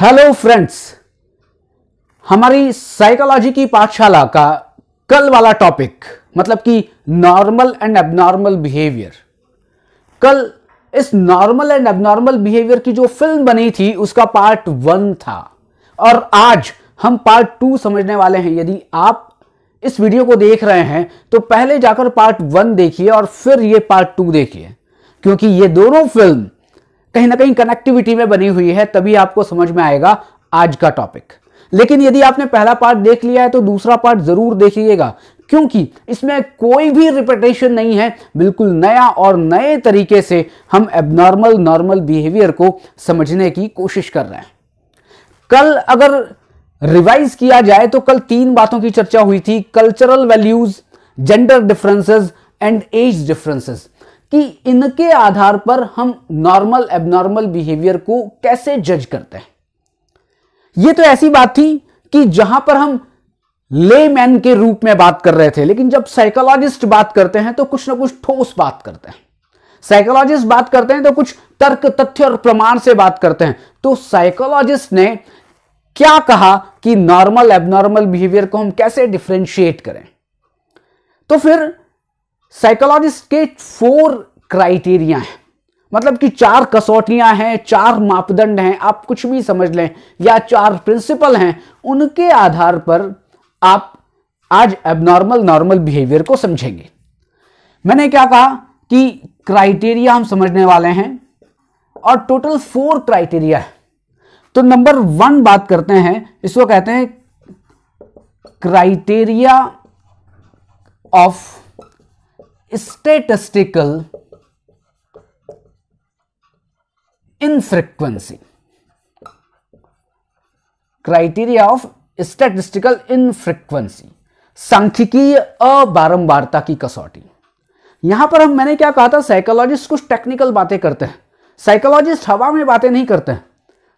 hello friends हमारी psychology की पाठशाला का कल वाला टॉपिक मतलब कि नॉर्मल एंड एबनॉर्मल बिहेवियर कल इस नॉर्मल एंड एबनॉर्मल बिहेवियर की जो फिल्म बनी थी उसका पार्ट वन था और आज हम पार्ट टू समझने वाले हैं यदि आप इस वीडियो को देख रहे हैं तो पहले जाकर पार्ट वन देखिए और फिर ये पार्ट टू देखिए क्योंकि ये दोनों फिल्म कहीं ना कहीं कनेक्टिविटी में बनी हुई है तभी आपको समझ में आएगा आज का टॉपिक लेकिन यदि आपने पहला पार्ट देख लिया है तो दूसरा पार्ट जरूर देखिएगा क्योंकि इसमें कोई भी रिपीटेशन नहीं है बिल्कुल नया और नए तरीके से हम एबनॉर्मल नॉर्मल बिहेवियर को समझने की कोशिश कर रहे हैं कल अगर रिवाइज किया जाए तो कल तीन बातों की चर्चा हुई थी cultural values gender differences and age differences कि इनके आधार पर हम नॉर्मल एबनॉर्मल बिहेवियर को कैसे जज करते हैं यह तो ऐसी बात थी कि जहां पर हम ले मैन के रूप में बात कर रहे थे लेकिन जब साइकोलॉजिस्ट बात करते हैं तो कुछ ना कुछ ठोस बात करते हैं साइकोलॉजिस्ट बात करते हैं तो कुछ तर्क तथ्य और प्रमाण से बात करते हैं तो साइकोलॉजिस्ट ने क्या कहा कि नॉर्मल एबनॉर्मल बिहेवियर को हम कैसे डिफ्रेंशिएट करें तो फिर साइकोलॉजिस्ट के फोर क्राइटेरिया हैं मतलब कि चार कसौटियां हैं चार मापदंड हैं आप कुछ भी समझ लें या चार प्रिंसिपल हैं उनके आधार पर आप आज एबनॉर्मल नॉर्मल बिहेवियर को समझेंगे मैंने क्या कहा कि क्राइटेरिया हम समझने वाले हैं और टोटल फोर क्राइटेरिया है तो नंबर वन बात करते हैं इसको कहते हैं criteria of statistical infrequency criteria of statistical infrequency सांख्यिकीय अबारंबारता की कसौटी यहां पर हम मैंने क्या कहा था साइकोलॉजिस्ट कुछ टेक्निकल बातें करते हैं साइकोलॉजिस्ट हवा में बातें नहीं करते हैं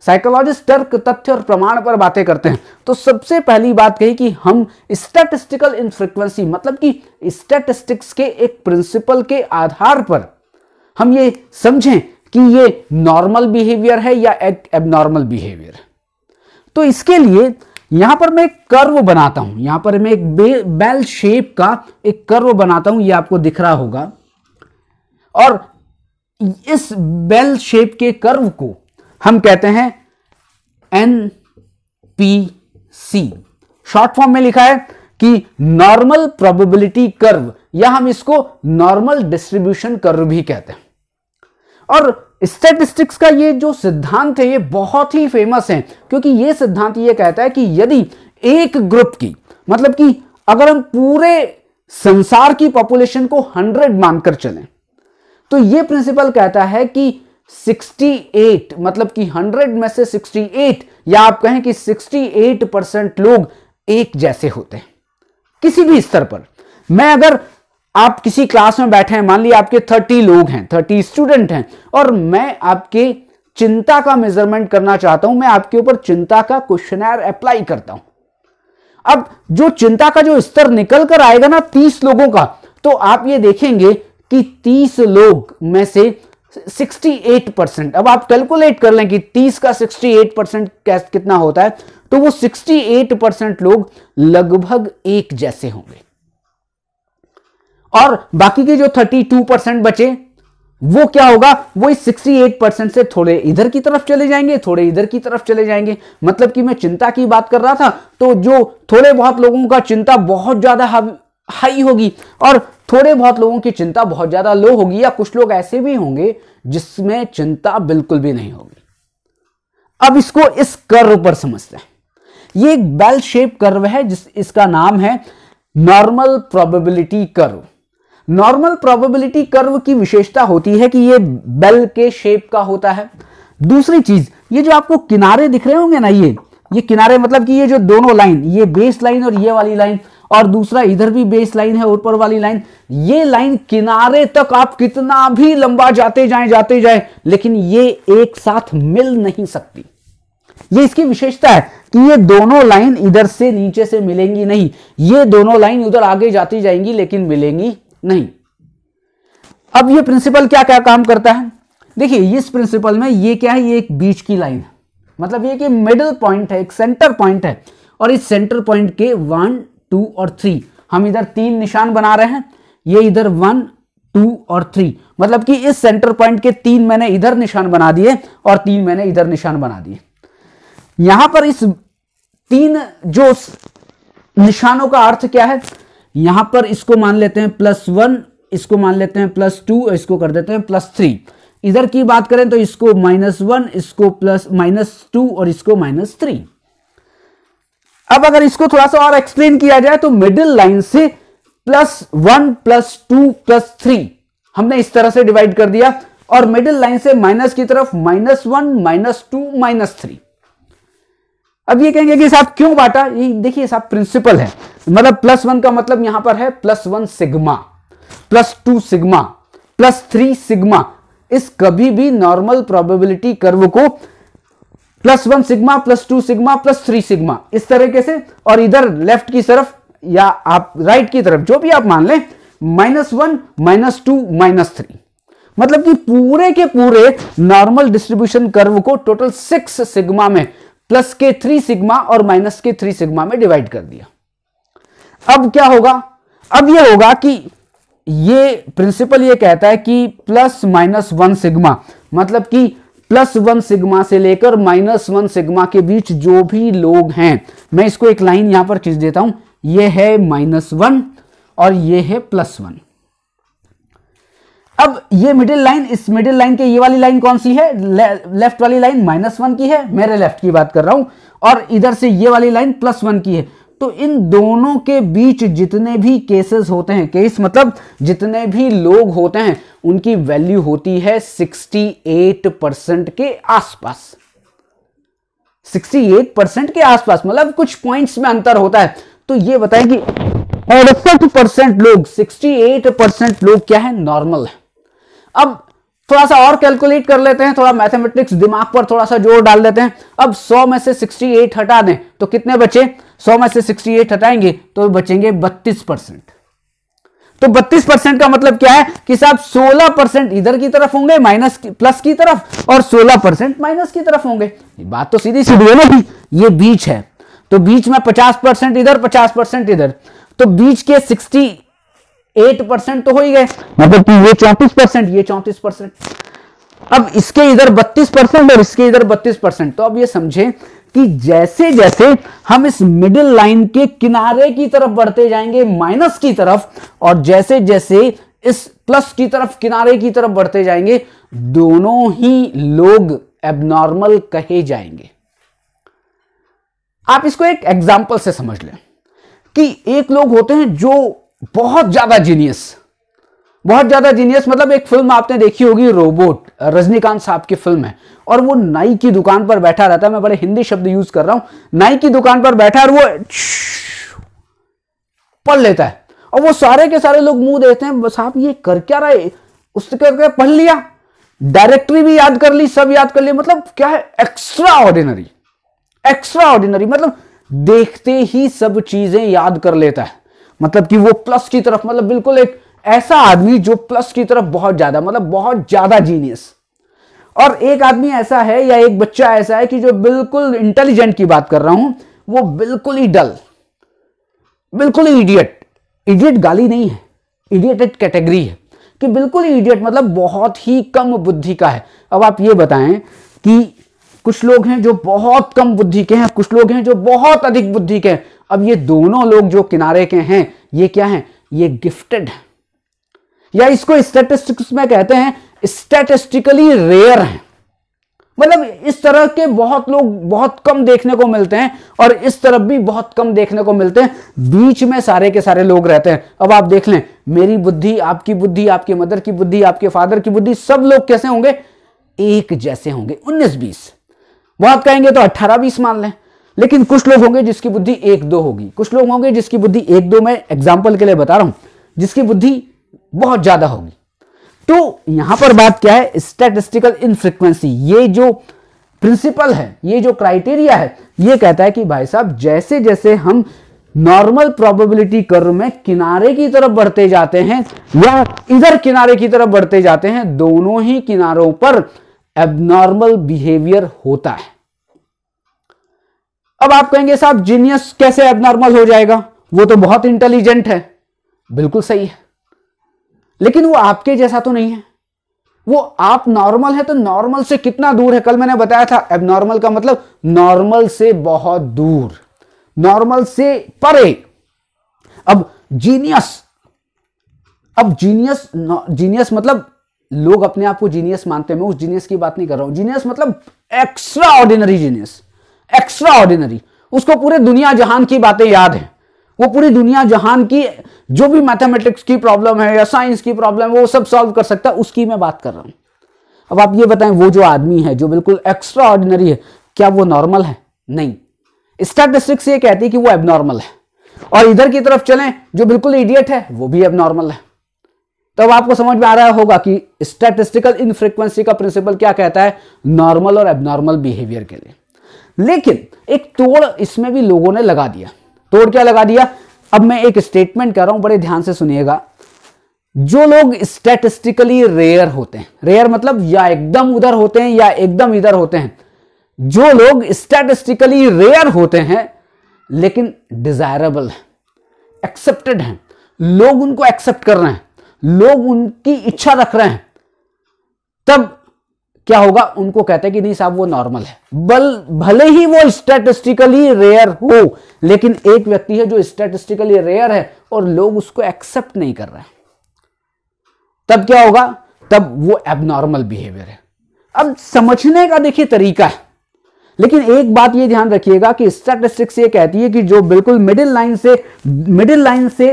साइकोलॉजिस्ट तर्क तथ्य और प्रमाण पर बातें करते हैं तो सबसे पहली बात कही कि हम स्टैटिस्टिकल इनफ्रिक्वेंसी मतलब कि स्टैटिस्टिक्स के एक प्रिंसिपल के आधार पर हम ये समझें कि ये नॉर्मल बिहेवियर है या एक एबनॉर्मल बिहेवियर तो इसके लिए यहां पर मैं कर्व बनाता हूं यहां पर मैं एक बेल शेप का एक कर्व बनाता हूं ये आपको दिख रहा होगा और इस बेल शेप के कर्व को हम कहते हैं N P C short form में लिखा है कि नॉर्मल प्रोबेबिलिटी कर्व या हम इसको नॉर्मल डिस्ट्रीब्यूशन कर्व भी कहते हैं और स्टेटिस्टिक्स का ये जो सिद्धांत है ये बहुत ही फेमस है क्योंकि ये सिद्धांत ये कहता है कि यदि एक ग्रुप की मतलब कि अगर हम पूरे संसार की पॉपुलेशन को 100 मानकर चलें तो ये प्रिंसिपल कहता है कि 68 मतलब कि 100 में से 68 या आप कहें कि 68 परसेंट लोग एक जैसे होते हैं किसी भी स्तर पर मैं अगर आप किसी क्लास में बैठे हैं मान लीजिए आपके 30 लोग हैं 30 स्टूडेंट हैं और मैं आपके चिंता का मेजरमेंट करना चाहता हूं मैं आपके ऊपर चिंता का क्वेश्चन अप्लाई करता हूं अब जो चिंता का जो स्तर निकल कर आएगा ना 30 लोगों का तो आप ये देखेंगे कि 30 लोग में से 68 परसेंट अब आप कैलकुलेट कर लें कि 30 का 68 परसेंट कितना होता है तो वो 68 परसेंट लोग लगभग एक जैसे होंगे और बाकी के जो 32 परसेंट बचे वो क्या होगा वो इस 68 परसेंट से थोड़े इधर की तरफ चले जाएंगे थोड़े इधर की तरफ चले जाएंगे मतलब कि मैं चिंता की बात कर रहा था तो जो थोड़े बहुत लोगों का चिंता बहुत ज्यादा हाई होगी और थोड़े बहुत लोगों की चिंता बहुत ज़्यादा लो होगी या कुछ लोग ऐसे भी होंगे जिसमें चिंता बिल्कुल भी नहीं होगी अब इसको इस कर्व पर समझते हैं ये एक बेल शेप कर्व है जिस इसका नाम है normal probability curve normal probability curve की विशेषता होती है कि ये बेल के शेप का होता है दूसरी चीज ये जो आपको किनारे दिख रहे होंगे ना ये ये किनारे मतलब कि ये जो दोनों लाइन ये बेस लाइन और ये वाली लाइन और दूसरा इधर भी बेस लाइन है ऊपर वाली लाइन ये लाइन किनारे तक आप कितना भी लंबा जाते जाए जाते जाए लेकिन ये एक साथ मिल नहीं सकती ये इसकी विशेषता है कि ये दोनों लाइन इधर से नीचे से मिलेंगी नहीं ये दोनों लाइन उधर आगे जाती जाएंगी लेकिन मिलेंगी नहीं अब ये प्रिंसिपल क्या क्या काम करता है देखिए इस प्रिंसिपल में ये क्या है ये एक बीच की लाइन है मतलब ये कि मिडिल पॉइंट है एक सेंटर पॉइंट है और इस सेंटर पॉइंट के वन टू और थ्री हम इधर तीन निशान बना रहे हैं ये इधर वन टू और थ्री मतलब कि इस सेंटर पॉइंट के तीन मैंने इधर निशान बना दिए और तीन मैंने इधर निशान बना दिए यहां पर इस तीन जो निशानों का अर्थ क्या है यहां पर इसको मान लेते हैं प्लस वन इसको मान लेते हैं प्लस टू इसको कर देते हैं प्लस थ्री इधर की बात करें तो इसको माइनस वन इसको प्लस माइनस टू और इसको माइनस थ्री अब अगर इसको थोड़ा सा और एक्सप्लेन किया जाए तो मिडिल लाइन से plus one plus two plus three हमने इस तरह से डिवाइड कर दिया और मिडिल लाइन से माइनस की तरफ minus one minus two minus three अब ये कहेंगे कि साहब क्यों बांटा ये देखिए साहब प्रिंसिपल है मतलब प्लस वन का मतलब यहां पर है plus one sigma plus two sigma plus three sigma इस कभी भी नॉर्मल प्रोबेबिलिटी कर्व को plus one sigma plus two sigma plus three sigma इस तरीके से और इधर लेफ्ट की तरफ या आप राइट की तरफ जो भी आप मान लें minus one minus two minus three मतलब कि पूरे के पूरे नॉर्मल डिस्ट्रीब्यूशन कर्व को टोटल सिक्स सिग्मा में प्लस के थ्री सिग्मा और माइनस के थ्री सिग्मा में डिवाइड कर दिया अब क्या होगा अब यह होगा कि ये प्रिंसिपल ये कहता है कि प्लस माइनस वन सिग्मा मतलब कि प्लस वन सिग्मा से लेकर माइनस वन सिग्मा के बीच जो भी लोग हैं मैं इसको एक लाइन यहां पर खींच देता हूं ये है माइनस वन और ये है प्लस वन अब ये मिडिल लाइन इस मिडिल लाइन के ये वाली लाइन कौन सी है ले, लेफ्ट वाली लाइन माइनस वन की है मेरे लेफ्ट की बात कर रहा हूं और इधर से ये वाली लाइन प्लस वन की है तो इन दोनों के बीच जितने भी केसेस होते हैं केस मतलब जितने भी लोग होते हैं उनकी वैल्यू होती है 68 परसेंट के आसपास 68 परसेंट के आसपास मतलब कुछ पॉइंट्स में अंतर होता है तो ये बताएं कि अड़सठ परसेंट लोग 68 परसेंट लोग क्या है नॉर्मल है अब थोड़ा सा और कैलकुलेट कर लेते हैं थोड़ा मैथमेटिक्स दिमाग पर थोड़ा सा जोर डाल देते हैं अब 100 में से 68 हटा दें तो कितने बचे 100 में से 68 हटाएंगे तो बचेंगे 32 परसेंट तो 32 परसेंट का मतलब क्या है कि साहब 16 परसेंट इधर की तरफ होंगे माइनस प्लस की तरफ और 16 परसेंट माइनस की तरफ होंगे बात तो सीधी सीधी है ना भी ये बीच है तो बीच में पचास इधर पचास इधर तो बीच के सिक्सटी एट परसेंट तो हो ही गए मतलब कि ये चौंतीस परसेंट ये चौंतीस परसेंट अब इसके इधर बत्तीस परसेंट और इसके इधर बत्तीस परसेंट तो अब ये समझे कि जैसे जैसे हम इस मिडिल लाइन के किनारे की तरफ बढ़ते जाएंगे माइनस की तरफ और जैसे जैसे इस प्लस की तरफ किनारे की तरफ बढ़ते जाएंगे दोनों ही लोग एबनॉर्मल कहे जाएंगे आप इसको एक एग्जाम्पल से समझ लें कि एक लोग होते हैं जो बहुत ज्यादा जीनियस बहुत ज्यादा जीनियस मतलब एक फिल्म आपने देखी होगी रोबोट रजनीकांत साहब की फिल्म है और वो नाई की दुकान पर बैठा रहता है मैं बड़े हिंदी शब्द यूज कर रहा हूं नाई की दुकान पर बैठा और वो पढ़ लेता है और वो सारे के सारे लोग मुंह देते हैं साहब ये कर क्या रहा है उसके पढ़ लिया डायरेक्टरी भी याद कर ली सब याद कर लिया मतलब क्या है एक्स्ट्रा ऑर्डिनरी एक्स्ट्रा ऑर्डिनरी मतलब देखते ही सब चीजें याद कर लेता है मतलब कि वो प्लस की तरफ मतलब बिल्कुल एक ऐसा आदमी जो प्लस की तरफ बहुत ज्यादा मतलब बहुत ज्यादा जीनियस और एक आदमी ऐसा है या एक बच्चा ऐसा है कि जो बिल्कुल इंटेलिजेंट की बात कर रहा हूं वो बिल्कुल ही डल बिल्कुल ही इडियट इडियट गाली नहीं है इडियट एक कैटेगरी है कि बिल्कुल ही इडियट मतलब बहुत ही कम बुद्धि का है अब आप ये बताएं कि कुछ लोग हैं जो बहुत कम बुद्धि के हैं कुछ लोग हैं जो बहुत अधिक बुद्धि के हैं अब ये दोनों लोग जो किनारे के हैं ये क्या हैं ये गिफ्टेड है या इसको स्टेटिस्टिक्स में कहते हैं स्टेटिस्टिकली रेयर हैं मतलब इस तरह के बहुत लोग बहुत कम देखने को मिलते हैं और इस तरफ भी बहुत कम देखने को मिलते हैं बीच में सारे के सारे लोग रहते हैं अब आप देख लें मेरी बुद्धि आपकी बुद्धि आपके मदर की बुद्धि आपके फादर की बुद्धि सब लोग कैसे होंगे एक जैसे होंगे उन्नीस बीस बहुत कहेंगे तो अट्ठारह बीस मान लें लेकिन कुछ लोग होंगे जिसकी बुद्धि एक दो होगी कुछ लोग होंगे जिसकी बुद्धि एक दो मैं एग्जाम्पल के लिए बता रहा हूं जिसकी बुद्धि बहुत ज़्यादा होगी तो यहां पर बात क्या है स्टेटिस्टिकल इनफ्रिक्वेंसी ये जो प्रिंसिपल है ये जो क्राइटेरिया है ये कहता है कि भाई साहब जैसे जैसे हम नॉर्मल प्रोबेबिलिटी कर्व में किनारे की तरफ बढ़ते जाते हैं या इधर किनारे की तरफ बढ़ते जाते हैं दोनों ही किनारों पर एबनॉर्मल बिहेवियर होता है अब आप कहेंगे साहब जीनियस कैसे एबनॉर्मल हो जाएगा वो तो बहुत इंटेलिजेंट है बिल्कुल सही है लेकिन वो आपके जैसा तो नहीं है वो आप नॉर्मल है तो नॉर्मल से कितना दूर है कल मैंने बताया था एबनॉर्मल का मतलब नॉर्मल से बहुत दूर नॉर्मल से परे अब जीनियस अब जीनियस जीनियस मतलब लोग अपने आप को जीनियस मानते हैं मैं उस जीनियस की बात नहीं कर रहा हूं जीनियस मतलब extraordinary genius extraordinary उसको पूरे दुनिया जहान की बातें याद हैं वो पूरी दुनिया जहान की जो भी मैथमेटिक्स की प्रॉब्लम है या साइंस की प्रॉब्लम है वो सब सॉल्व कर सकता है उसकी मैं बात कर रहा हूं अब आप ये बताएं वो जो आदमी है जो बिल्कुल एक्स्ट्रा ऑर्डिनरी है क्या वो नॉर्मल है नहीं स्टैटिस्टिक्स ये कहती है कि वो एबनॉर्मल है और इधर की तरफ चलें जो बिल्कुल इडियट है वो भी एबनॉर्मल है तब अब आपको समझ में आ रहा होगा कि स्टैटिस्टिकल इनफ्रीक्वेंसी का प्रिंसिपल क्या कहता है नॉर्मल और एबनॉर्मल बिहेवियर के लिए लेकिन एक तोड़ इसमें भी लोगों ने लगा दिया तोड़ क्या लगा दिया अब मैं एक स्टेटमेंट कर रहा हूं बड़े ध्यान से सुनिएगा जो लोग स्टेटिस्टिकली रेयर होते हैं रेयर मतलब या एकदम उधर होते हैं या एकदम इधर होते हैं जो लोग स्टेटिस्टिकली रेयर होते हैं लेकिन डिजायरेबल है एक्सेप्टेड हैं लोग उनको एक्सेप्ट कर रहे हैं लोग उनकी इच्छा रख रहे हैं तब क्या होगा उनको कहते हैं कि नहीं साहब वो नॉर्मल है बल भले ही वो स्टैटिस्टिकली रेयर हो लेकिन एक व्यक्ति है जो स्टैटिस्टिकली रेयर है और लोग उसको एक्सेप्ट नहीं कर रहे हैं तब क्या होगा तब वो एबनॉर्मल बिहेवियर है अब समझने का देखिए तरीका है लेकिन एक बात ये ध्यान रखिएगा कि स्टैटिस्टिक्स ये कहती है कि जो बिल्कुल मिडिल लाइन से मिडिल लाइन से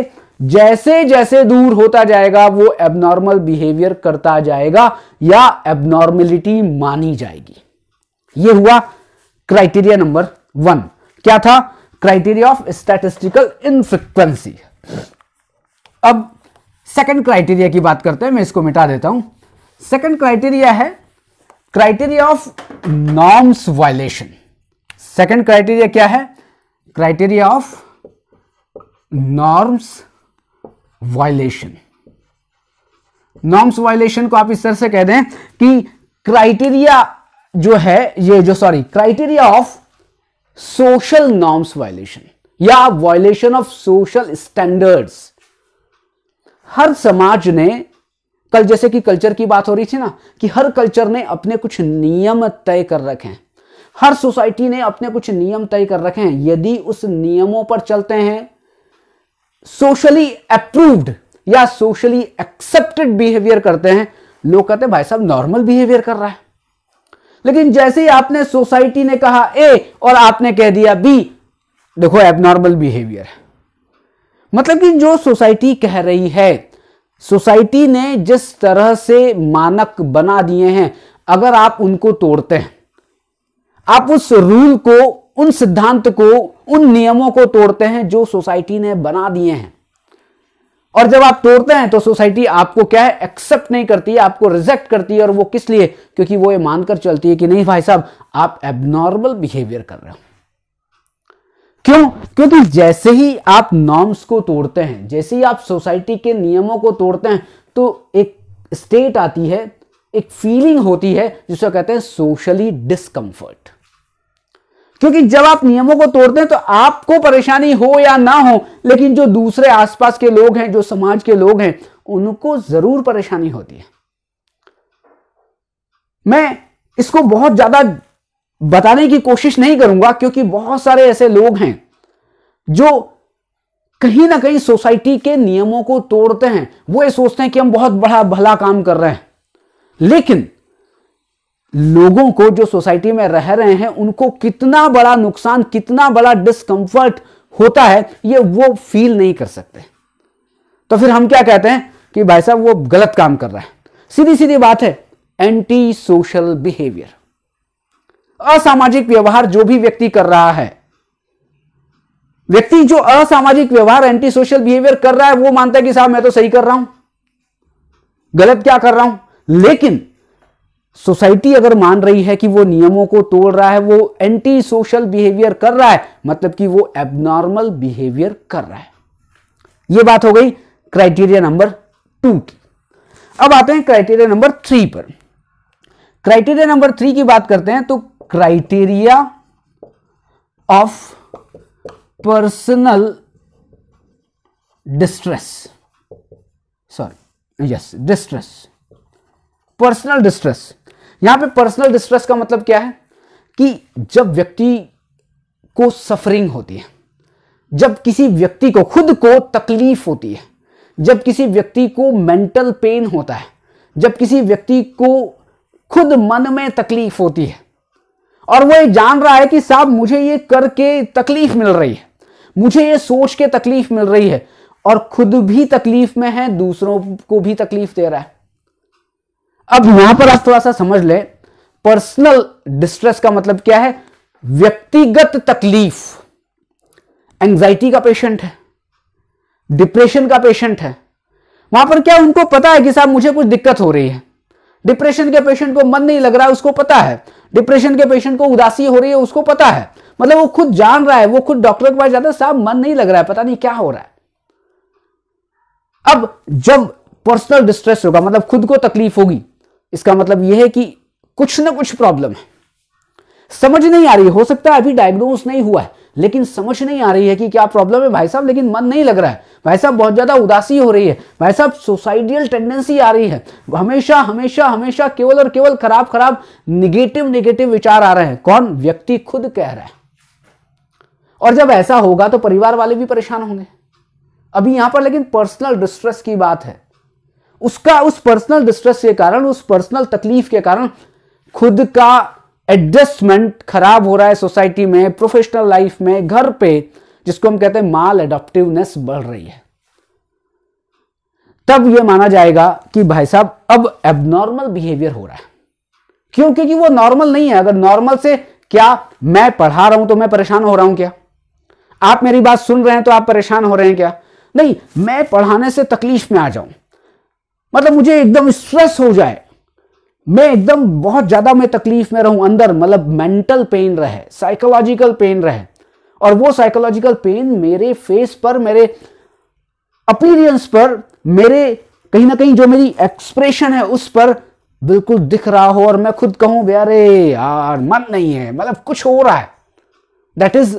जैसे जैसे दूर होता जाएगा वो एबनॉर्मल बिहेवियर करता जाएगा या एबनॉर्मेलिटी मानी जाएगी ये हुआ क्राइटेरिया नंबर वन क्या था क्राइटेरिया ऑफ स्टैटिस्टिकल इनफ्रिक्वेंसी अब सेकंड क्राइटेरिया की बात करते हैं मैं इसको मिटा देता हूं सेकंड क्राइटेरिया है criteria of norms violation second criteria क्या है criteria of norms violation norms violation को आप इस तरह से कह दें कि क्राइटेरिया जो है ये जो sorry criteria of social norms violation या वायलेशन ऑफ सोशल स्टैंडर्ड्स हर समाज ने कल जैसे कि कल्चर की बात हो रही थी ना कि हर कल्चर ने अपने कुछ नियम तय कर रखे हैं हर सोसाइटी ने अपने कुछ नियम तय कर रखे हैं यदि उस नियमों पर चलते हैं सोशली अप्रूव्ड या सोशली एक्सेप्टेड बिहेवियर करते हैं लोग कहते हैं भाई साहब नॉर्मल बिहेवियर कर रहा है लेकिन जैसे ही आपने सोसाइटी ने कहा ए और आपने कह दिया बी देखो एबनॉर्मल बिहेवियर है मतलब कि जो सोसाइटी कह रही है सोसाइटी ने जिस तरह से मानक बना दिए हैं अगर आप उनको तोड़ते हैं आप उस रूल को उन सिद्धांत को उन नियमों को तोड़ते हैं जो सोसाइटी ने बना दिए हैं और जब आप तोड़ते हैं तो सोसाइटी आपको क्या है एक्सेप्ट नहीं करती है आपको रिजेक्ट करती है और वो किस लिए क्योंकि वो ये मानकर चलती है कि नहीं भाई साहब आप एबनॉर्मल बिहेवियर कर रहे हो क्यों क्योंकि जैसे ही आप नॉर्म्स को तोड़ते हैं जैसे ही आप सोसाइटी के नियमों को तोड़ते हैं तो एक स्टेट आती है एक फीलिंग होती है जिसको कहते हैं सोशली डिस्कम्फर्ट क्योंकि जब आप नियमों को तोड़ते हैं तो आपको परेशानी हो या ना हो लेकिन जो दूसरे आसपास के लोग हैं जो समाज के लोग हैं उनको जरूर परेशानी होती है मैं इसको बहुत ज्यादा बताने की कोशिश नहीं करूंगा क्योंकि बहुत सारे ऐसे लोग हैं जो कहीं ना कहीं सोसाइटी के नियमों को तोड़ते हैं वो ये सोचते हैं कि हम बहुत बड़ा भला काम कर रहे हैं लेकिन लोगों को जो सोसाइटी में रह रहे हैं उनको कितना बड़ा नुकसान कितना बड़ा डिसकंफर्ट होता है ये वो फील नहीं कर सकते तो फिर हम क्या कहते हैं कि भाई साहब वो गलत काम कर रहा है सीधी सीधी बात है एंटी सोशल बिहेवियर असामाजिक व्यवहार जो भी व्यक्ति कर रहा है व्यक्ति जो असामाजिक व्यवहार एंटी सोशल बिहेवियर कर रहा है वो मानता है कि साहब मैं तो सही कर रहा हूं गलत क्या कर रहा हूं लेकिन सोसाइटी अगर मान रही है कि वो नियमों को तोड़ रहा है वो एंटी सोशल बिहेवियर कर रहा है मतलब कि वो एबनॉर्मल बिहेवियर कर रहा है ये बात हो गई क्राइटेरिया नंबर टू की अब आते हैं क्राइटेरिया नंबर थ्री पर क्राइटेरिया नंबर थ्री की बात करते हैं तो criteria of personal distress sorry yes distress personal distress यहां पे पर्सनल डिस्ट्रेस का मतलब क्या है कि जब व्यक्ति को सफरिंग होती है जब किसी व्यक्ति को खुद को तकलीफ होती है जब किसी व्यक्ति को मेंटल पेन होता है जब किसी व्यक्ति को खुद मन में तकलीफ होती है और वो ये जान रहा है कि साहब मुझे ये करके तकलीफ मिल रही है मुझे ये सोच के तकलीफ मिल रही है और खुद भी तकलीफ में है दूसरों को भी तकलीफ दे रहा है अब यहां पर आप थोड़ा सा समझ ले पर्सनल डिस्ट्रेस का मतलब क्या है व्यक्तिगत तकलीफ एंजाइटी का पेशेंट है डिप्रेशन का पेशेंट है वहां पर क्या उनको पता है कि साहब मुझे कुछ दिक्कत हो रही है डिप्रेशन के पेशेंट को मन नहीं लग रहा है उसको पता है डिप्रेशन के पेशेंट को उदासी हो रही है उसको पता है मतलब वो खुद जान रहा है वो खुद डॉक्टर के पास जाता है साहब मन नहीं लग रहा है पता नहीं क्या हो रहा है अब जब पर्सनल डिस्ट्रेस होगा मतलब खुद को तकलीफ होगी इसका मतलब यह है कि कुछ ना कुछ प्रॉब्लम है समझ नहीं आ रही हो सकता है अभी डायग्नोज नहीं हुआ है लेकिन समझ नहीं आ रही है कि क्या प्रॉब्लम है भाई साहब लेकिन मन नहीं लग रहा है भाई साहब बहुत ज़्यादा उदासी हो रही है भाई साहब सोसाइडियल टेंडेंसी आ रही है हमेशा हमेशा हमेशा केवल और केवल खराब खराब निगेटिव निगेटिव विचार आ रहे हैं कौन व्यक्ति खुद कह रहा है और जब ऐसा होगा तो परिवार वाले भी परेशान होंगे अभी यहां पर लेकिन पर्सनल डिस्ट्रेस की बात है उसका उस पर्सनल डिस्ट्रेस के कारण उस पर्सनल तकलीफ के कारण खुद का एडजस्टमेंट खराब हो रहा है सोसाइटी में प्रोफेशनल लाइफ में घर पे जिसको हम कहते हैं माल एडोप्टिवनेस बढ़ रही है तब यह माना जाएगा कि भाई साहब अब एबनॉर्मल बिहेवियर हो रहा है क्यों क्योंकि वो नॉर्मल नहीं है अगर नॉर्मल से क्या मैं पढ़ा रहा हूं तो मैं परेशान हो रहा हूं क्या आप मेरी बात सुन रहे हैं तो आप परेशान हो रहे हैं क्या नहीं मैं पढ़ाने से तकलीफ में आ जाऊं मतलब मुझे एकदम स्ट्रेस हो जाए मैं एकदम बहुत ज़्यादा मैं तकलीफ में रहूं अंदर मतलब मेंटल पेन रहे साइकोलॉजिकल पेन रहे और वो साइकोलॉजिकल पेन मेरे फेस पर मेरे अपीरियंस पर मेरे कहीं ना कहीं जो मेरी एक्सप्रेशन है उस पर बिल्कुल दिख रहा हो और मैं खुद कहूं अरे यार मन नहीं है मतलब कुछ हो रहा है दैट इज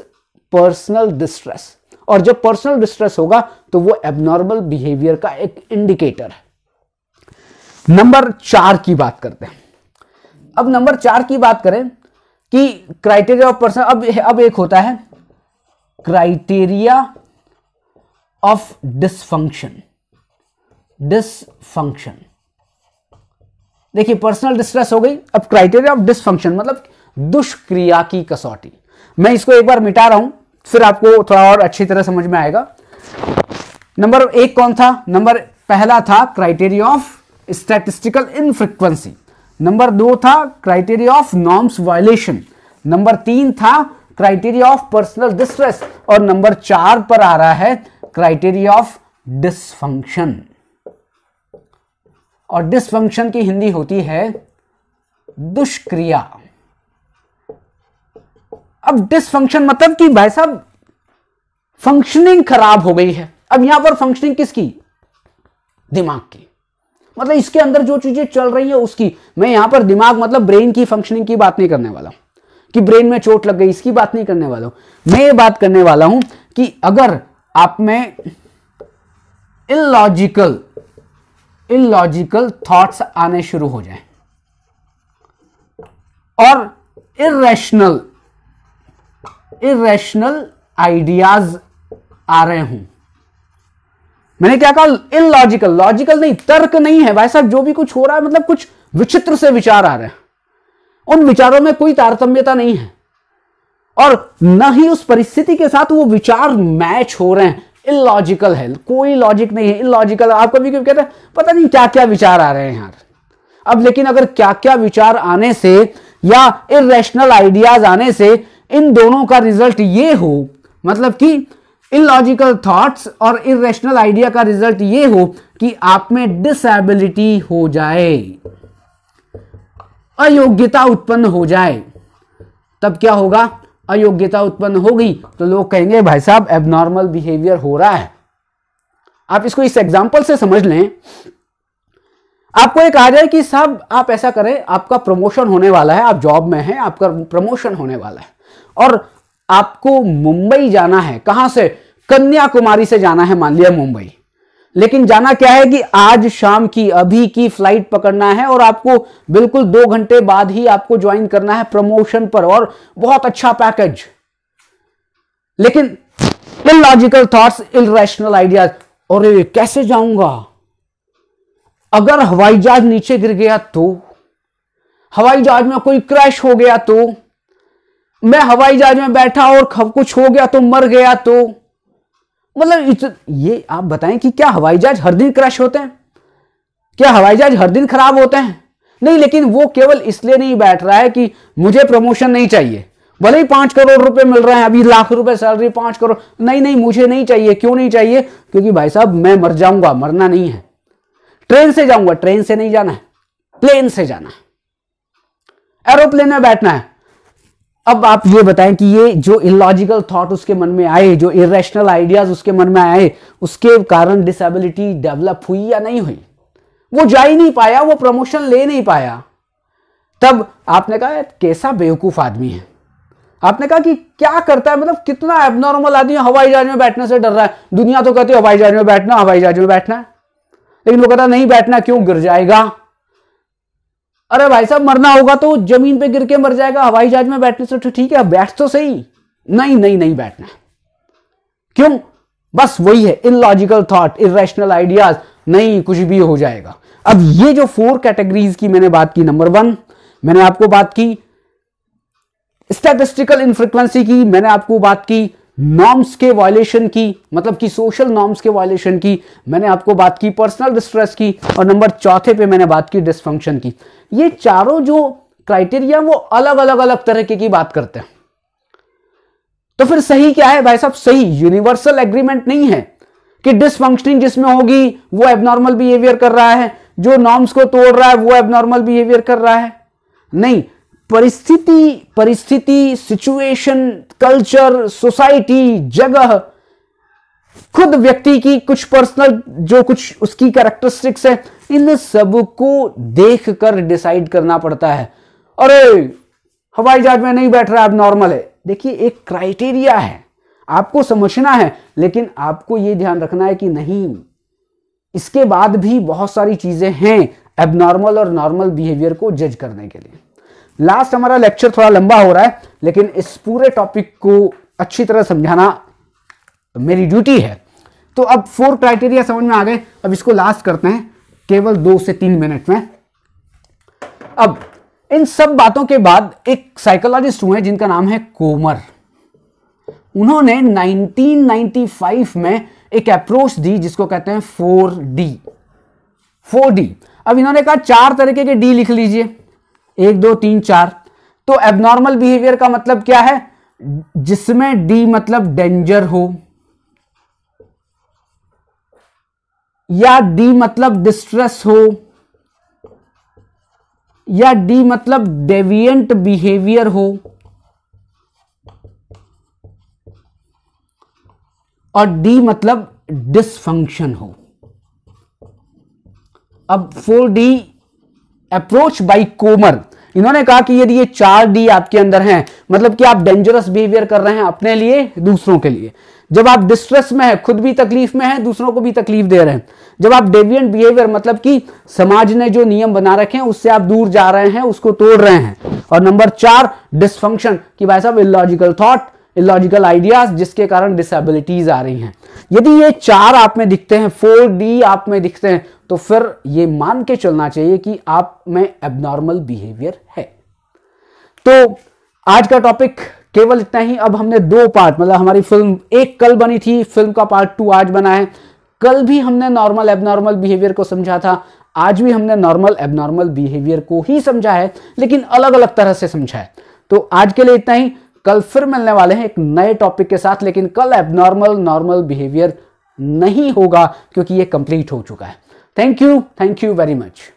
पर्सनल डिस्ट्रेस और जब पर्सनल डिस्ट्रेस होगा तो वो एबनॉर्मल बिहेवियर का एक इंडिकेटर है नंबर चार की बात करते हैं अब नंबर चार की बात करें कि क्राइटेरिया ऑफ पर्सन अब अब एक होता है क्राइटेरिया ऑफ डिसफंक्शन डिसफंक्शन देखिए पर्सनल डिस्ट्रेस हो गई अब क्राइटेरिया ऑफ डिसफंक्शन मतलब दुष्क्रिया की कसौटी मैं इसको एक बार मिटा रहा हूं फिर आपको थोड़ा और अच्छी तरह समझ में आएगा नंबर एक कौन था नंबर पहला था criteria of statistical infrequency number दो था criteria of norms violation number तीन था क्राइटेरिया ऑफ पर्सनल डिस्ट्रेस और नंबर चार पर आ रहा है क्राइटेरिया ऑफ डिसफंक्शन और डिसफंक्शन की हिंदी होती है दुष्क्रिया अब डिसफंक्शन मतलब कि भाई साहब फंक्शनिंग खराब हो गई है अब यहां पर फंक्शनिंग किसकी दिमाग की मतलब इसके अंदर जो चीजें चल रही है उसकी मैं यहां पर दिमाग मतलब ब्रेन की फंक्शनिंग की बात नहीं करने वाला हूं कि ब्रेन में चोट लग गई इसकी बात नहीं करने वाला हूं मैं ये बात करने वाला हूं कि अगर आप में इलॉजिकल इलॉजिकल थॉट्स आने शुरू हो जाए और इेशनल इेशनल आइडियाज आ रहे हूं मैंने क्या कहा इन लॉजिकल लॉजिकल नहीं तर्क नहीं है भाई साहब जो भी कुछ हो रहा है मतलब कुछ विचित्र से विचार आ रहे हैं उन विचारों में कोई तारतम्यता नहीं है और न ही उस परिस्थिति के साथ वो विचार मैच हो रहे हैं इलॉजिकल है कोई लॉजिक नहीं है इलॉजिकल आप कभी क्यों कहते हैं पता नहीं क्या क्या विचार आ रहे हैं यार अब लेकिन अगर क्या क्या विचार आने से या इेशनल आइडियाज आने से इन दोनों का रिजल्ट ये हो मतलब कि इलॉजिकल थॉट्स और इरेशनल आइडिया का रिजल्ट ये हो कि आप में डिसेबिलिटी हो जाए अयोग्यता उत्पन्न हो जाए तब क्या होगा अयोग्यता उत्पन्न होगी तो लोग कहेंगे भाई साहब एबनॉर्मल बिहेवियर हो रहा है आप इसको इस एग्जाम्पल से समझ लें आपको एक आ जाए कि साहब आप ऐसा करें आपका प्रमोशन होने वाला है आप जॉब में हैं आपका प्रमोशन होने वाला है और आपको मुंबई जाना है कहां से कन्याकुमारी से जाना है मान लिया मुंबई लेकिन जाना क्या है कि आज शाम की अभी की फ्लाइट पकड़ना है और आपको बिल्कुल दो घंटे बाद ही आपको ज्वाइन करना है प्रमोशन पर और बहुत अच्छा पैकेज लेकिन illogical thoughts rational ideas और कैसे जाऊंगा अगर हवाई जहाज नीचे गिर गया तो हवाई जहाज में कोई क्रैश हो गया तो मैं हवाई जहाज में बैठा और खब कुछ हो गया तो मर गया तो मतलब ये आप बताएं कि क्या हवाई जहाज हर दिन क्रैश होते हैं क्या हवाई जहाज हर दिन खराब होते हैं नहीं लेकिन वो केवल इसलिए नहीं बैठ रहा है कि मुझे प्रमोशन नहीं चाहिए भले ही पांच करोड़ रुपए मिल रहे हैं अभी लाख रुपए सैलरी पांच करोड़ नहीं नहीं मुझे नहीं चाहिए क्यों नहीं चाहिए क्योंकि भाई साहब मैं मर जाऊंगा मरना नहीं है ट्रेन से जाऊंगा ट्रेन से नहीं जाना है प्लेन से जाना है एरोप्लेन में बैठना है अब आप ये बताएं कि ये जो इलॉजिकल थॉट उसके मन में आए जो इेशनल आइडियाज उसके मन में आए उसके कारण डिसेबिलिटी डेवलप हुई या नहीं हुई वो जा ही नहीं पाया वो प्रमोशन ले नहीं पाया तब आपने कहा कैसा बेवकूफ आदमी है आपने कहा कि क्या करता है मतलब कितना एबनॉर्मल आदमी हवाई जहाज में बैठने से डर रहा है दुनिया तो कहती है हवाई जहाज में बैठना हवाई जहाज में बैठना है लेकिन वो कहता नहीं बैठना क्यों गिर जाएगा अरे भाई साहब मरना होगा तो जमीन पे गिर के मर जाएगा हवाई जहाज में बैठने से तो ठीक है बैठ तो सही नहीं नहीं नहीं बैठना क्यों बस वही है इलॉजिकल थॉट इेशनल आइडियाज नहीं कुछ भी हो जाएगा अब ये जो फोर कैटेगरीज की मैंने बात की नंबर वन मैंने आपको बात की स्टेटिस्टिकल इनफ्रिक्वेंसी की मैंने आपको बात की नॉर्म्स के वायलेशन की मतलब कि सोशल नॉर्म्स के वायलेशन की मैंने आपको बात की पर्सनल डिस्ट्रेस की और नंबर चौथे पे मैंने बात की डिसफंक्शन की ये चारों जो क्राइटेरिया वो अलग अलग अलग तरीके की बात करते हैं तो फिर सही क्या है भाई साहब सही यूनिवर्सल एग्रीमेंट नहीं है कि डिसफंक्शनिंग जिसमें होगी वो एबनॉर्मल बिहेवियर कर रहा है जो नॉर्म्स को तोड़ रहा है वो एबनॉर्मल बिहेवियर कर रहा है नहीं परिस्थिति परिस्थिति सिचुएशन कल्चर सोसाइटी जगह खुद व्यक्ति की कुछ पर्सनल जो कुछ उसकी कैरेक्टरिस्टिक्स है इन सब को देख कर डिसाइड करना पड़ता है अरे हवाई जहाज में नहीं बैठ रहा अब नॉर्मल है देखिए एक क्राइटेरिया है आपको समझना है लेकिन आपको यह ध्यान रखना है कि नहीं इसके बाद भी बहुत सारी चीजें हैं एबनॉर्मल और नॉर्मल बिहेवियर को जज करने के लिए लास्ट हमारा लेक्चर थोड़ा लंबा हो रहा है लेकिन इस पूरे टॉपिक को अच्छी तरह समझाना मेरी ड्यूटी है तो अब फोर क्राइटेरिया समझ में आ गए अब इसको लास्ट करते हैं केवल दो से तीन मिनट में अब इन सब बातों के बाद एक साइकोलॉजिस्ट हुए जिनका नाम है कोमर उन्होंने 1995 में एक अप्रोच दी जिसको कहते हैं फोर डी फोर डी अब इन्होंने कहा चार तरीके के डी लिख लीजिए एक दो तीन चार तो एबनॉर्मल बिहेवियर का मतलब क्या है जिसमें डी मतलब डेंजर हो या डी मतलब डिस्ट्रेस हो या डी मतलब डेवियंट बिहेवियर हो और डी मतलब डिसफंक्शन हो अब फोर डी अप्रोच बाई कोमर इन्होंने कहा कि यदि ये चार डी आपके अंदर हैं मतलब कि आप डेंजरस बिहेवियर कर रहे हैं अपने लिए दूसरों के लिए जब आप डिस्ट्रेस में है खुद भी तकलीफ में है दूसरों को भी तकलीफ दे रहे हैं जब आप डेवियंट बिहेवियर मतलब कि समाज ने जो नियम बना रखे हैं उससे आप दूर जा रहे हैं उसको तोड़ रहे हैं और नंबर चार डिस्फंक्शन कि भाई साहब इलॉजिकल थॉट इलॉजिकल आइडियाज जिसके कारण डिसेबिलिटीज आ रही हैं यदि ये चार आप में दिखते हैं फोर डी आप में दिखते हैं तो फिर ये मान के चलना चाहिए कि आप में एबनॉर्मल बिहेवियर है तो आज का टॉपिक केवल इतना ही अब हमने दो पार्ट मतलब हमारी फिल्म एक कल बनी थी फिल्म का पार्ट टू आज बना है कल भी हमने नॉर्मल एबनॉर्मल बिहेवियर को समझा था आज भी हमने नॉर्मल एबनॉर्मल बिहेवियर को ही समझा है लेकिन अलग अलग तरह से समझा है तो आज के लिए इतना ही कल फिर मिलने वाले हैं एक नए टॉपिक के साथ लेकिन कल एबनॉर्मल नॉर्मल बिहेवियर नहीं होगा क्योंकि ये कंप्लीट हो चुका है thank you thank you very much